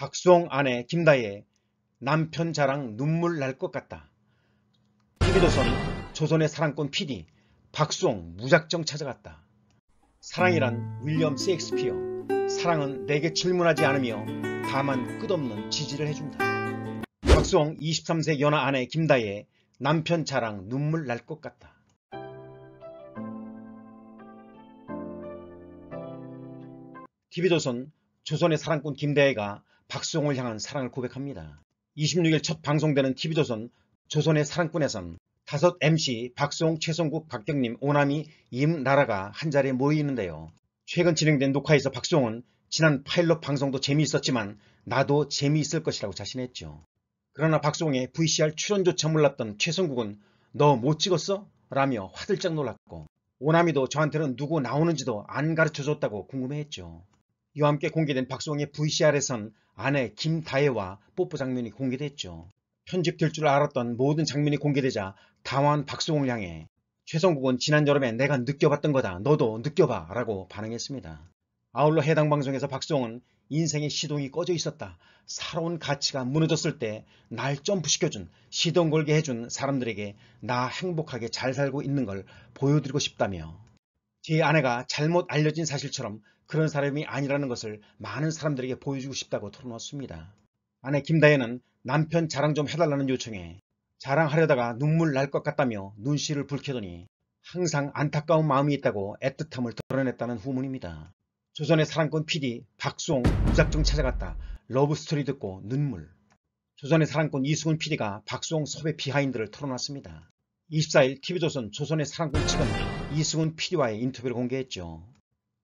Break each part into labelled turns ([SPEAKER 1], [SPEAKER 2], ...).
[SPEAKER 1] 박수홍 아내 김다혜 남편 자랑 눈물 날 것 같다. TV조선 조선의 사랑꾼 PD 박수홍 무작정 찾아갔다. 사랑이란 윌리엄 세익스피어 사랑은 내게 질문하지 않으며 다만 끝없는 지지를 해준다. 박수홍 23세 연하 아내 김다혜 남편 자랑 눈물 날 것 같다. TV조선 조선의 사랑꾼 김대혜가 박수홍을 향한 사랑을 고백합니다. 26일 첫 방송되는 TV조선 조선의 사랑꾼에선 다섯 MC 박수홍, 최성국, 박경림, 오남이, 임나라가 한자리에 모여있는데요 최근 진행된 녹화에서 박수홍은 지난 파일럿 방송도 재미있었지만 나도 재미있을 것이라고 자신했죠. 그러나 박수홍의 VCR 출연조차 몰랐던 최성국은 너 못 찍었어? 라며 화들짝 놀랐고 오남이도 저한테는 누구 나오는지도 안 가르쳐줬다고 궁금해했죠. 이와 함께 공개된 박수홍의 VCR에선 아내 김다혜와 뽀뽀 장면이 공개됐죠. 편집될 줄 알았던 모든 장면이 공개되자 당황한 박수홍을 향해 최성국은 지난 여름에 내가 느껴봤던 거다. 너도 느껴봐. 라고 반응했습니다. 아울러 해당 방송에서 박수홍은 인생의 시동이 꺼져 있었다. 살아온 가치가 무너졌을 때 날 점프시켜준, 시동 걸게 해준 사람들에게 나 행복하게 잘 살고 있는 걸 보여드리고 싶다며 제 아내가 잘못 알려진 사실처럼 그런 사람이 아니라는 것을 많은 사람들에게 보여주고 싶다고 털어놓습니다. 아내 김다혜는 남편 자랑 좀 해달라는 요청에 자랑하려다가 눈물 날 것 같다며 눈시를 붉히더니 항상 안타까운 마음이 있다고 애틋함을 드러냈다는 후문입니다. 조선의 사랑꾼 PD 박수홍 무작정 찾아갔다. 러브스토리 듣고 눈물 조선의 사랑꾼 이수훈 PD가 박수홍 섭외 비하인드를 털어놨습니다. 24일 TV조선 조선의 사랑꾼 측은 이승훈 PD와의 인터뷰를 공개했죠.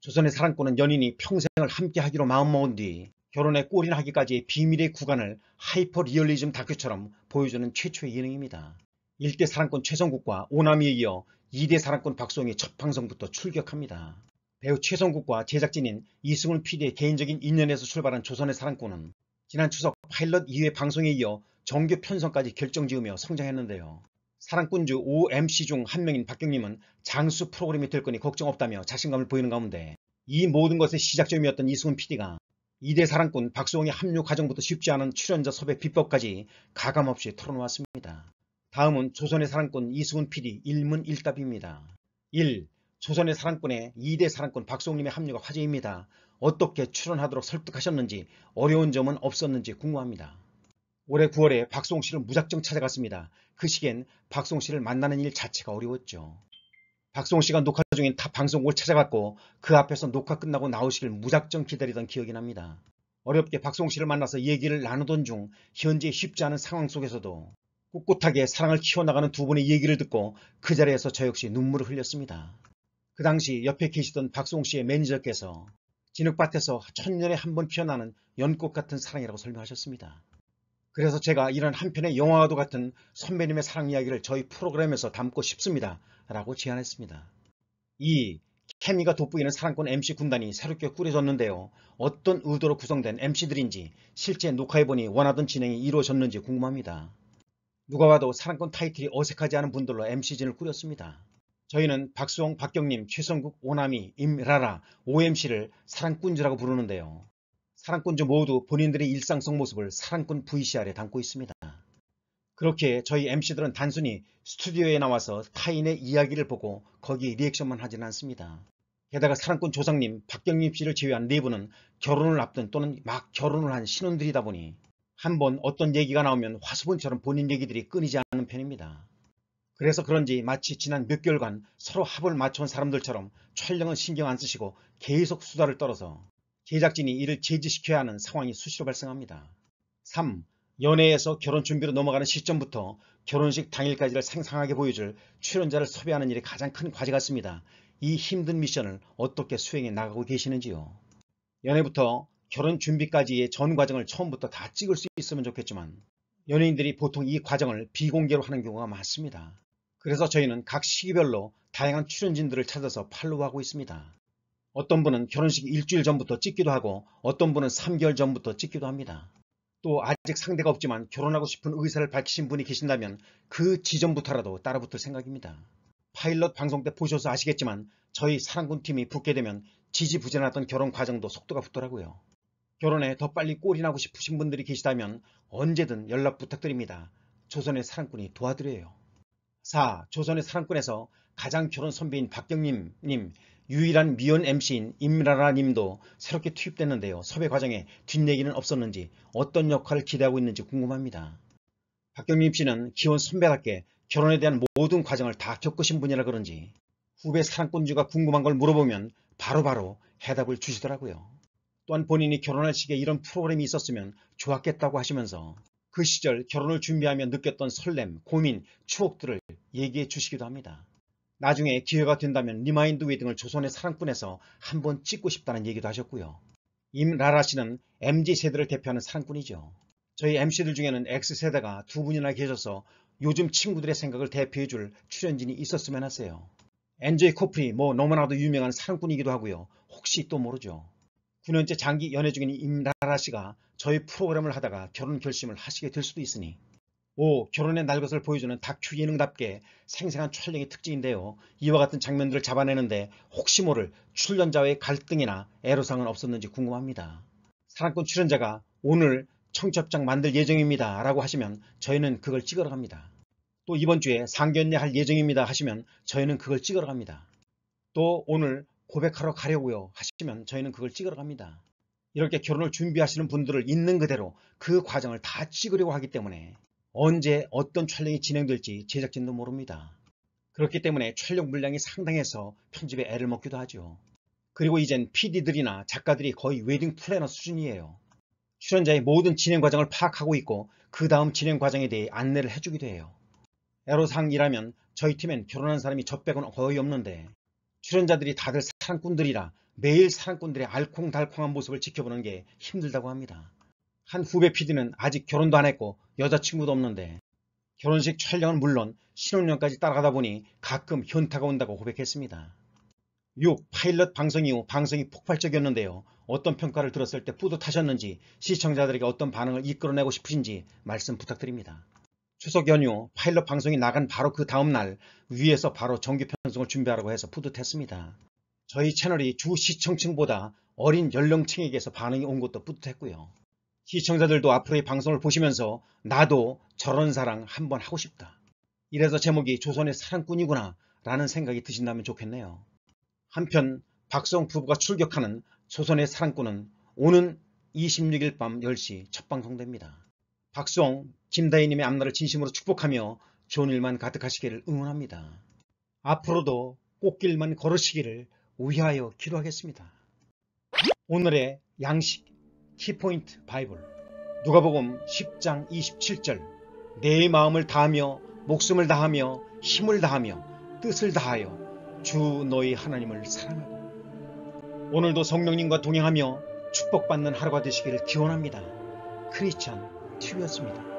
[SPEAKER 1] 조선의 사랑꾼은 연인이 평생을 함께 하기로 마음먹은 뒤 결혼에 꼬인하기까지의 비밀의 구간을 하이퍼 리얼리즘 다큐처럼 보여주는 최초의 예능입니다. 1대 사랑꾼 최성국과 오남이에 이어 2대 사랑꾼 박수홍이 첫 방송부터 출격합니다. 배우 최성국과 제작진인 이승훈 PD의 개인적인 인연에서 출발한 조선의 사랑꾼은 지난 추석 파일럿 2회 방송에 이어 정규 편성까지 결정지으며 성장했는데요. 사랑꾼주 OMC 중 한 명인 박경림은 장수 프로그램이 될 거니 걱정 없다며 자신감을 보이는 가운데 이 모든 것의 시작점이었던 이승훈 PD가 2대 사랑꾼 박수홍의 합류 과정부터 쉽지 않은 출연자 섭외 비법까지 가감없이 털어놓았습니다. 다음은 조선의 사랑꾼 이승훈 PD 1문1답입니다 1. 조선의 사랑꾼의 2대 사랑꾼 박수홍님의 합류가 화제입니다. 어떻게 출연하도록 설득하셨는지 어려운 점은 없었는지 궁금합니다. 올해 9월에 박송 씨를 무작정 찾아갔습니다. 그 시기엔 박송 씨를 만나는 일 자체가 어려웠죠. 박송 씨가 녹화 중인 타 방송국을 찾아갔고 그 앞에서 녹화 끝나고 나오시길 무작정 기다리던 기억이 납니다. 어렵게 박송 씨를 만나서 얘기를 나누던 중 현재 쉽지 않은 상황 속에서도 꿋꿋하게 사랑을 키워나가는 두 분의 얘기를 듣고 그 자리에서 저 역시 눈물을 흘렸습니다. 그 당시 옆에 계시던 박송 씨의 매니저께서 진흙밭에서 천년에 한 번 피어나는 연꽃 같은 사랑이라고 설명하셨습니다. 그래서 제가 이런 한편의 영화와도 같은 선배님의 사랑 이야기를 저희 프로그램에서 담고 싶습니다. 라고 제안했습니다. 2. 케미가 돋보이는 사랑꾼 MC 군단이 새롭게 꾸려졌는데요. 어떤 의도로 구성된 MC들인지 실제 녹화해보니 원하던 진행이 이루어졌는지 궁금합니다. 누가 봐도 사랑꾼 타이틀이 어색하지 않은 분들로 MC진을 꾸렸습니다. 저희는 박수홍, 박경림, 최성국, 오나미, 임라라, OMC를 사랑꾼즈라고 부르는데요. 사랑꾼주 모두 본인들의 일상 속 모습을 사랑꾼 VCR에 담고 있습니다. 그렇게 저희 MC들은 단순히 스튜디오에 나와서 타인의 이야기를 보고 거기 에 리액션만 하진 않습니다. 게다가 사랑꾼 조상님, 박경림 씨를 제외한 네 분은 결혼을 앞둔 또는 막 결혼을 한 신혼들이다 보니 한번 어떤 얘기가 나오면 화수분처럼 본인 얘기들이 끊이지 않는 편입니다. 그래서 그런지 마치 지난 몇 개월간 서로 합을 맞춰온 사람들처럼 촬영은 신경 안 쓰시고 계속 수다를 떨어서 제작진이 이를 제지시켜야 하는 상황이 수시로 발생합니다. 3. 연애에서 결혼 준비로 넘어가는 시점부터 결혼식 당일까지를 생생하게 보여줄 출연자를 섭외하는 일이 가장 큰 과제 같습니다. 이 힘든 미션을 어떻게 수행해 나가고 계시는지요. 연애부터 결혼 준비까지의 전 과정을 처음부터 다 찍을 수 있으면 좋겠지만 연예인들이 보통 이 과정을 비공개로 하는 경우가 많습니다. 그래서 저희는 각 시기별로 다양한 출연진들을 찾아서 팔로우하고 있습니다. 어떤 분은 결혼식 일주일 전부터 찍기도 하고 어떤 분은 3개월 전부터 찍기도 합니다. 또 아직 상대가 없지만 결혼하고 싶은 의사를 밝히신 분이 계신다면 그 지점부터라도 따라붙을 생각입니다. 파일럿 방송 때 보셔서 아시겠지만 저희 사랑꾼 팀이 붙게 되면 지지부진하던 결혼 과정도 속도가 붙더라고요. 결혼에 더 빨리 꼬이 나고 싶으신 분들이 계시다면 언제든 연락 부탁드립니다. 조선의 사랑꾼이 도와드려요. 4. 조선의 사랑꾼에서 가장 결혼 선배인 박경림님 유일한 미연 MC인 임라라 님도 새롭게 투입됐는데요. 섭외 과정에 뒷얘기는 없었는지 어떤 역할을 기대하고 있는지 궁금합니다. 박경림 씨는 기혼 선배답게 결혼에 대한 모든 과정을 다 겪으신 분이라 그런지 후배 사랑꾼주가 궁금한 걸 물어보면 바로바로 바로 해답을 주시더라고요. 또한 본인이 결혼할 시기에 이런 프로그램이 있었으면 좋았겠다고 하시면서 그 시절 결혼을 준비하며 느꼈던 설렘, 고민, 추억들을 얘기해 주시기도 합니다. 나중에 기회가 된다면 리마인드 웨딩을 조선의 사랑꾼에서 한번 찍고 싶다는 얘기도 하셨고요. 임라라 씨는 MZ세대를 대표하는 사랑꾼이죠. 저희 MC들 중에는 X세대가 두 분이나 계셔서 요즘 친구들의 생각을 대표해줄 출연진이 있었으면 하세요. NJ 코프리 뭐 너무나도 유명한 사랑꾼이기도 하고요. 혹시 또 모르죠. 9년째 장기 연애 중인 임라라 씨가 저희 프로그램을 하다가 결혼 결심을 하시게 될 수도 있으니 오, 결혼의 날것을 보여주는 닥추 예능답게 생생한 촬영의 특징인데요. 이와 같은 장면들을 잡아내는데 혹시 모를 출연자와의 갈등이나 애로사항은 없었는지 궁금합니다. 사랑꾼 출연자가 오늘 청첩장 만들 예정입니다 라고 하시면 저희는 그걸 찍으러 갑니다. 또 이번 주에 상견례 할 예정입니다 하시면 저희는 그걸 찍으러 갑니다. 또 오늘 고백하러 가려고요 하시면 저희는 그걸 찍으러 갑니다. 이렇게 결혼을 준비하시는 분들을 있는 그대로 그 과정을 다 찍으려고 하기 때문에 언제 어떤 촬영이 진행될지 제작진도 모릅니다. 그렇기 때문에 촬영 물량이 상당해서 편집에 애를 먹기도 하죠. 그리고 이젠 PD들이나 작가들이 거의 웨딩 플래너 수준이에요. 출연자의 모든 진행 과정을 파악하고 있고 그 다음 진행 과정에 대해 안내를 해주기도 해요. 애로사항이라면 저희 팀엔 결혼한 사람이 저 빼고는 거의 없는데 출연자들이 다들 사랑꾼들이라 매일 사랑꾼들의 알콩달콩한 모습을 지켜보는 게 힘들다고 합니다. 한 후배 PD는 아직 결혼도 안 했고 여자친구도 없는데 결혼식 촬영은 물론 신혼여행까지 따라가다 보니 가끔 현타가 온다고 고백했습니다. 6. 파일럿 방송 이후 방송이 폭발적이었는데요. 어떤 평가를 들었을 때 뿌듯하셨는지 시청자들에게 어떤 반응을 이끌어내고 싶으신지 말씀 부탁드립니다. 추석 연휴 파일럿 방송이 나간 바로 그 다음날 위에서 바로 정규 편성을 준비하라고 해서 뿌듯했습니다. 저희 채널이 주 시청층보다 어린 연령층에게서 반응이 온 것도 뿌듯했고요. 시청자들도 앞으로의 방송을 보시면서 나도 저런 사랑 한번 하고 싶다. 이래서 제목이 조선의 사랑꾼이구나 라는 생각이 드신다면 좋겠네요. 한편 박성 부부가 출격하는 조선의 사랑꾼은 오는 26일 밤 10시 첫 방송됩니다. 박수홍, 김다희님의 앞날을 진심으로 축복하며 좋은 일만 가득하시기를 응원합니다. 앞으로도 꽃길만 걸으시기를 우 위하여 기도하겠습니다. 오늘의 양식 키포인트 바이블 누가복음 10장 27절 내 마음을 다하며 목숨을 다하며 힘을 다하며 뜻을 다하여 주 너희 하나님을 사랑하고 오늘도 성령님과 동행하며 축복받는 하루가 되시기를 기원합니다. 크리스찬 TV였습니다.